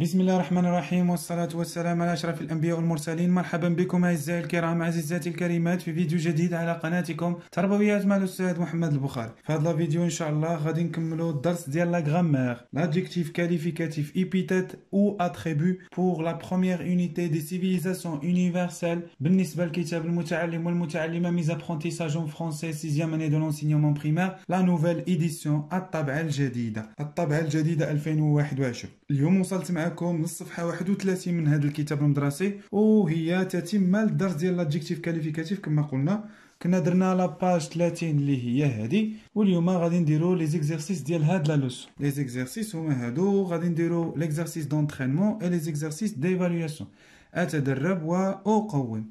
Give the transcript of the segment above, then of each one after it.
بسم الله الرحمن الرحيم والصلاة والسلام على أشرف الأنبياء والمرسلين مرحبا بكم أعزائي الكرام عزيزاتي الكريمات في فيديو جديد على قناتكم تربويات مع الأستاذ محمد البخاري في هذا الفيديو إن شاء الله غادي نكملو الدرس ديال لا لادجيكتيف كاليفيكاتيف إيبيتات أو أتخيبو بوغ لا بخوميييغ أونيتي دي سيفيليزاسيون يونيفرسيل بالنسبة لكتاب المتعلم والمتعلمة ميز أبخونتيساج أون فرونسي سيزيام أني دو لونسينيومون بخيمار لا نوفيل إيديسيون الطبعة الجديدة الطبعة الجديدة 2021 اليوم وصلت مع معكم من الصفحه 31 من هذا الكتاب المدرسي وهي تتم الدرس ديال لادجيكتيف كاليفيكاتيف كما قلنا كنا درنا لاباج 30 اللي هي هذه واليوم غادي نديرو لي زيكزيرسيس ديال هاد لا لوسون لي زيكزيرسيس هما هادو غادي نديرو ليكزارسيس دونترينمون اي لي زيكزيرسيس ديفالواسيون اتدرب واقوم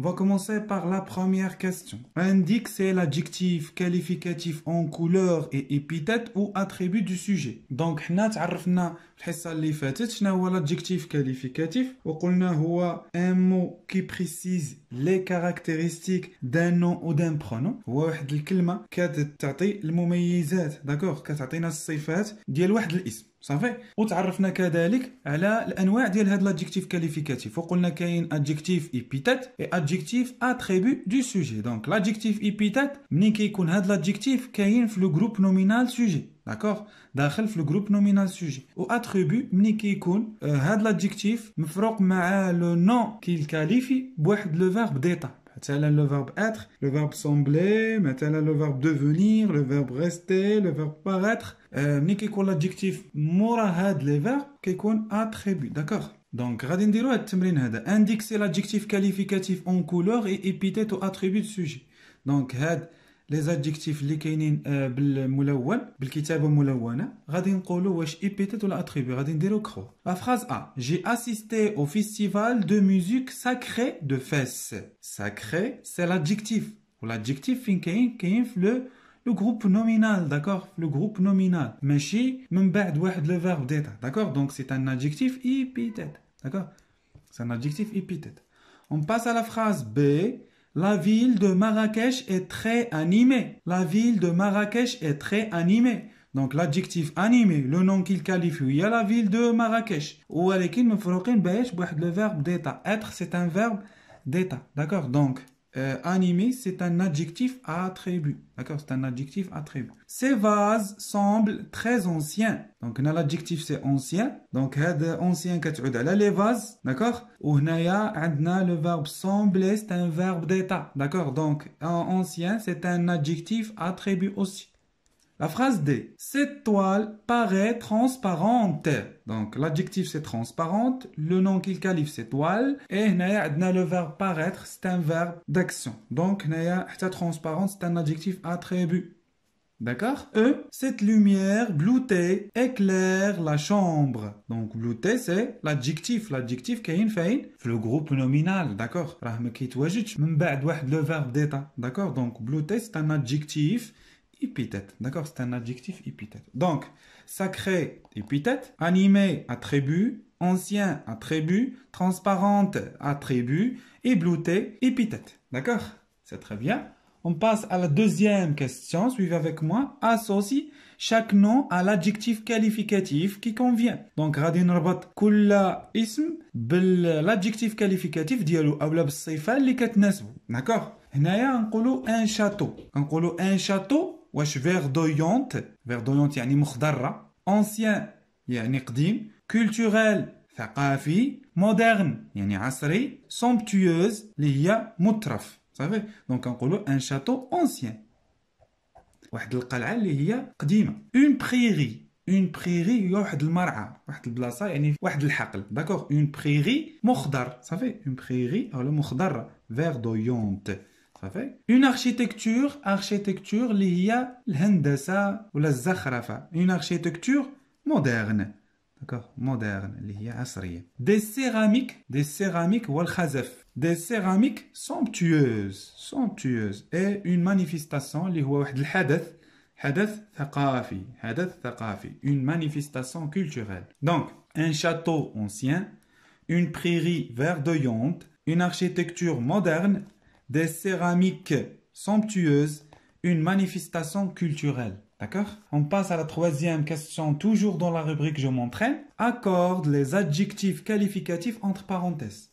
On va commencer par la première question. Indique c'est l'adjectif qualificatif en couleur et épithète ou attribut du sujet. Donc, nous avons الحصه اللي فاتت شنو هو لادجيكتيف كاليفيكاتيف وقلنا هو ان مو كي بريسيز لي كاركتيرستيك دان نو او دان برونو هو واحد الكلمه كتعطي المميزات داكوغ كتعطينا الصفات ديال واحد الاسم صافي وتعرفنا كذلك على الانواع ديال هاد لادجيكتيف كاليفيكاتيف وقلنا كاين ادجيكتيف ايبيتات اي ادجيكتيف اتريبي دو سوجي دونك لادجيكتيف ايبيتات منين كيكون هاد لادجيكتيف كاين في لو جروب نومينال سوجي D'accord Dakhel le groupe nominal sujet. Ou attribut, mni qui يكون هذا l'adjectif مع le nom qu'il qualifie بواحد le verbe d'état. le verbe être, le verbe sembler, le verbe devenir, le verbe rester, le verbe paraître. il qui a l'adjectif mora هذا les verbe qui يكون attribut. D'accord donc, غادي نديرو هاد التمرين هذا. l'adjectif qualificatif en couleur et épithète ou attribut de sujet. Donc, هاد لي زادجيكتيف اللي كاينين بالملون بالكتابه ملونه غادي نقولوا واش ايبيتيت ولا اتريبي غادي نديرو كرو لا فراز ا جي اسيستي او فيستيفال دو ميوزيك ساكري دو فاس ساكري سي لادجيكتيف والادجيكتيف فين كاين كاين في لو le groupe nominal, d'accord Le groupe nominal. ماشي من بعد واحد le verbe d'être, d'accord Donc c'est un adjectif épithète, d'accord C'est un adjectif épithète. On passe à la phrase B. La ville de Marrakech est très animée. La ville de Marrakech est très animée. Donc l'adjectif animé, le nom qu'il qualifie, il y a la ville de Marrakech. Ou le verbe d'état. Être, c'est un verbe d'état. D'accord Donc, euh, animé, c'est un adjectif attribut. D'accord C'est un adjectif attribut. Ces vases semblent très anciens. Donc, l'adjectif, c'est ancien. Donc, ancien, les vases. D'accord Ou le verbe sembler, c'est un verbe d'état. D'accord Donc, ancien, c'est un adjectif attribut aussi. La phrase D. Cette toile paraît transparente. Donc l'adjectif c'est transparente, le nom qu'il qualifie c'est toile, et le verbe paraître c'est un verbe d'action. Donc transparente c'est un adjectif attribut. D'accord E, cette lumière bleutée éclaire la chambre. Donc bleutée, c'est l'adjectif. L'adjectif qui est le groupe nominal. D'accord le verbe d'état, D'accord Donc bleutée, c'est un adjectif épithète. D'accord C'est un adjectif épithète. Donc, sacré, épithète. Animé, attribut. Ancien, attribut. Transparente, attribut. Éblouté, épithète. D'accord C'est très bien. On passe à la deuxième question. Suivez avec moi. Associe chaque nom à l'adjectif qualificatif qui convient. Donc, غادي نربط كل اسم l'adjectif qualificatif ديالو او بالصفه اللي D'accord un château. un château واش فيردويونت فيردويونت يعني مخضرة أنسيان يعني قديم كولتورال ثقافي مودرن يعني عصري سومبتيوز اللي هي مترف صافي دونك نقولو ان شاتو أنسيان واحد القلعة اللي هي قديمة اون بخيغي اون بخيغي هي واحد المرعى واحد البلاصه يعني واحد الحقل داكوغ اون بخيغي مخضر صافي اون بخيغي اولا مخضره فيردويونت Une architecture, architecture liya l'hendessa ou la zakhrafa. Une architecture moderne. D'accord Moderne, liya asriya. Des céramiques, des céramiques Des céramiques somptueuses, somptueuses. Et une manifestation, Une manifestation culturelle. Donc, un château ancien, une prairie verdoyante, une architecture moderne des céramiques somptueuses, une manifestation culturelle. D'accord On passe à la troisième question, toujours dans la rubrique Je m'entraîne. Accorde les adjectifs qualificatifs entre parenthèses.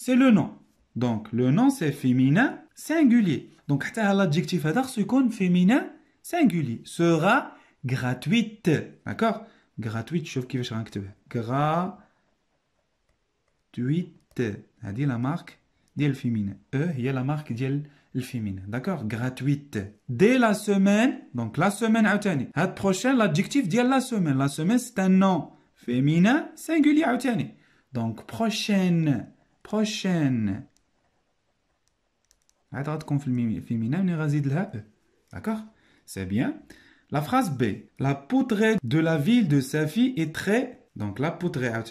c'est le nom. Donc le nom c'est féminin singulier. Donc l'adjectif c'est féminin singulier sera gratuite. D'accord Gratuite, je qui vais Gratuite. Ah, dit la marque ديال féminin. E a la marque le féminin. D'accord Gratuite. Dès la semaine, donc la semaine à à prochain l'adjectif dit la semaine. La semaine c'est un nom féminin singulier été. Donc prochaine prochaine. D'accord C'est bien. La phrase B. La poutrée de la ville de Safi est très... Donc la poutrée, ah,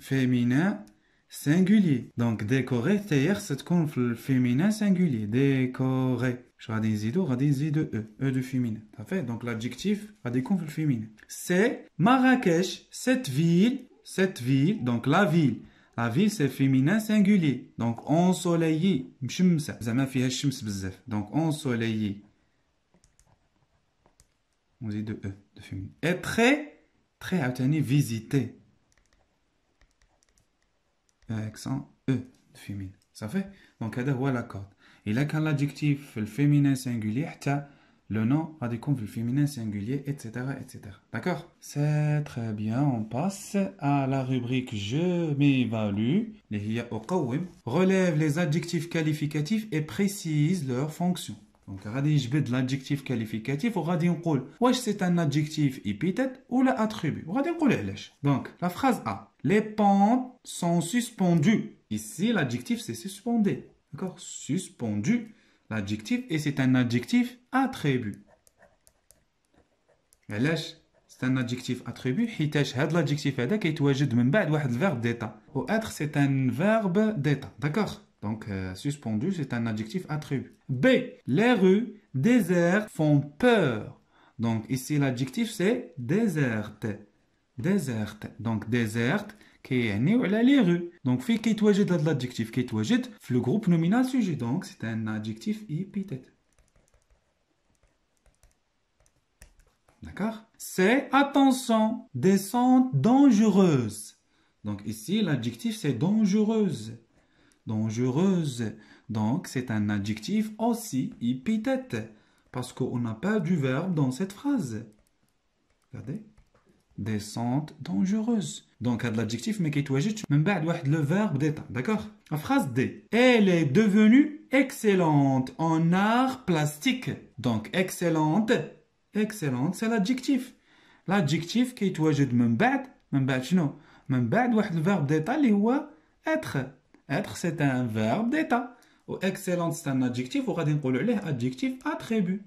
féminin singulier. Donc décoré c'est-à-dire cette le féminin singulier. Décoré Je vais des ido, des de e, e de féminin. fait Donc l'adjectif a des conflits féminin. C'est Marrakech, cette ville, cette ville, donc la ville. La vie, c'est féminin singulier. Donc, ensoleillé. Mchimsa. Zama fiha Donc, ensoleillé. On dit de E, de féminin. Et très, très, visiter, visité. Accent E, de féminin. Ça fait Donc, هذا هو la corde. Il a quand l'adjectif, le féminin singulier, t'as le nom a des singulier féminins singuliers, etc. etc. D'accord C'est très bien, on passe à la rubrique Je m'évalue. Les relève les adjectifs qualificatifs et précise leur fonction. Donc, je vais de l'adjectif qualificatif, ou radis on wesh c'est un adjectif épithète ou la attribut. Donc, la phrase A. Les pentes sont suspendues. Ici, l'adjectif c'est suspendu. D'accord Suspendu l'adjectif et c'est un adjectif attribut. علاش c'est un adjectif attribut حيتاش هذا d'état être c'est un verbe d'état d'accord donc euh, suspendu c'est un adjectif attribut B les rues désertes font peur donc ici l'adjectif c'est déserte déserte donc déserte donc على لي غو دونك فين كيتواجد l'adjectif, لادجيكتيف كيتواجد في لو groupe Donc, c'est un adjectif D'accord C'est attention, descente dangereuse. Donc ici, l'adjectif c'est dangereuse. Dangereuse. Donc c'est un adjectif aussi épithète. Parce qu'on n'a pas du verbe dans cette phrase. Regardez descente dangereuse. dangereuses. Donc de l'adjectif qui l'adjectif, mais qui est le verbe d'état, d'accord La phrase D. Elle est devenue excellente en art plastique. Donc excellente, excellente c'est l'adjectif. L'adjectif qui est même Même Même le verbe d'état c'est être. Être c'est un verbe d'état. Ou excellente c'est un adjectif وغادي le عليه adjectif attribut.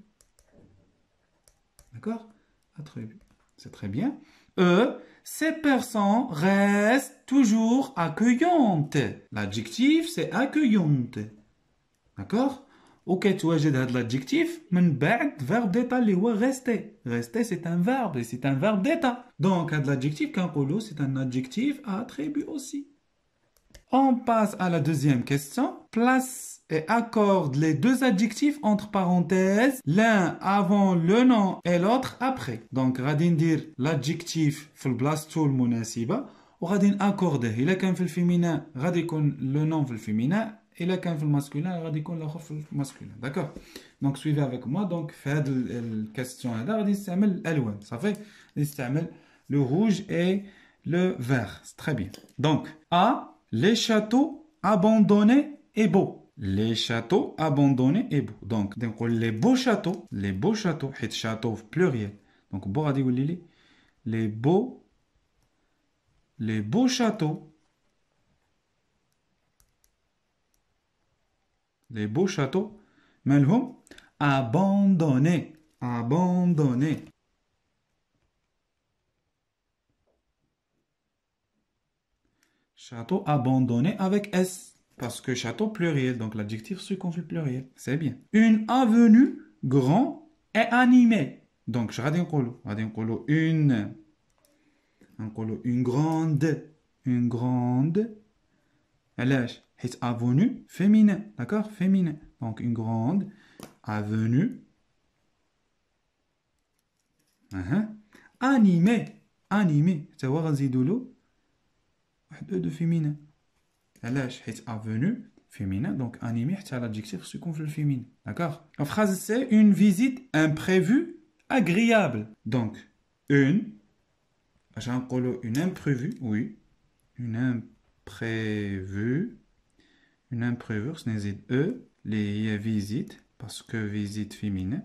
D'accord Attribut. C'est très bien. E, ces personnes restent toujours accueillantes. L'adjectif, c'est accueillante. D'accord Ok, tu as de l'adjectif, mais verbe d'état, les rester. Rester, c'est un verbe, et c'est un verbe d'état. Donc, l'adjectif, c'est un adjectif à attribut aussi. On passe à la deuxième question. Place et accorde les deux adjectifs entre parenthèses, l'un avant le nom et l'autre après. Donc, radin dire l'adjectif fil blastoul munasiba, ou radin accorder. Il a qu'un fil féminin, radikun le nom féminin, il a qu'un fil masculin, radikun le nom fil masculin. D'accord Donc, suivez avec moi. Donc, faire la question, Ça fait, le rouge et le vert. très bien. Donc, A. Les châteaux abandonnés et beaux. Les châteaux abandonnés et beaux. Donc, les beaux châteaux, les beaux châteaux, et châteaux pluriel. Donc, les beaux, les beaux châteaux, les beaux châteaux, malhum, abandonnés, abandonnés. Château abandonné avec S. Parce que château pluriel, donc l'adjectif suit pluriel. C'est bien. Une avenue grand et animée. Donc, je vais dire une. Une grande. Une grande. علاش est avenue féminin d'accord féminin donc une grande avenue animée uh-huh, Animé animée animée حتى peu de féminin. علاش est avenue féminin donc animé حتى l'adjectif سيكون le féminin. D'accord La phrase c'est une visite imprévue agréable. Donc une j'ai un une imprévue, oui. Une imprévue. Une imprévue, ce n'est E. Les visites, parce que visite féminin.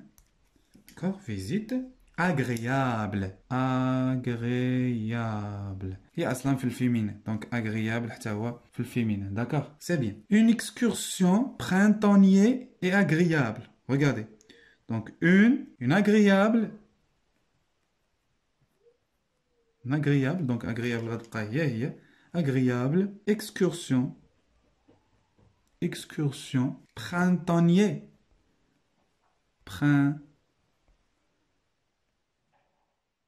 D'accord Visite agréable agréable et اصلا في féminin donc agréable حتى هو في d'accord c'est bien une excursion printanier et agréable regardez donc une une agréable une agréable donc agréable agréable excursion excursion printanier printanier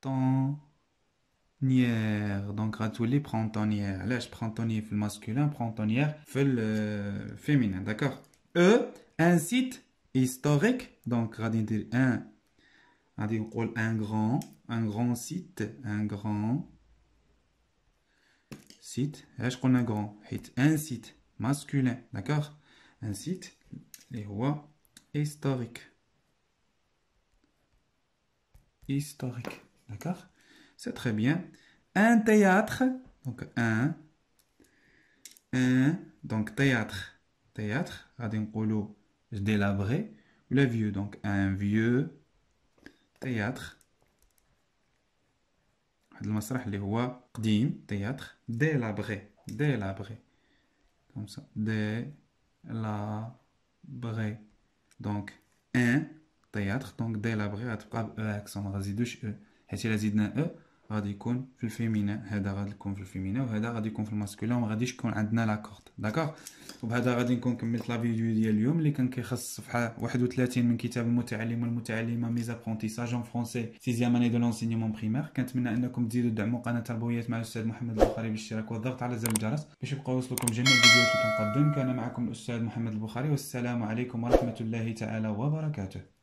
printanière donc غتولي printanière علاش printanier masculin, le printanière Le féminin, d'accord e un site historique donc غادي 1 un un grand un grand site un grand site je prends un grand hit un site masculin d'accord un site les rois historique historique D'accord C'est très bien. Un théâtre, donc un, un, donc théâtre, théâtre, radin délabré, le vieux, donc un vieux théâtre. Le المسرح اللي هو délabré délabré comme ça délabré donc un théâtre donc délabré حيت الا زدنا او غادي يكون في الفيمينا هذا غادي يكون في الفيمينا وهذا غادي يكون في الماسكولين وما غاديش يكون عندنا لاكورد داكوغ وبهذا غادي نكون كملت لا فيديو ديال اليوم اللي كان كيخص صفحه 31 من كتاب المتعلم والمتعلمه ميز ابرونتيساج اون فرونسي سيزيام اني دو لونسينيمون بريمير كنتمنى انكم تزيدوا تدعموا قناه تربويات مع الاستاذ محمد البخاري بالاشتراك والضغط على زر الجرس باش يبقى يوصلكم جميع الفيديوهات اللي كنقدم كان معكم الاستاذ محمد البخاري والسلام عليكم ورحمه الله تعالى وبركاته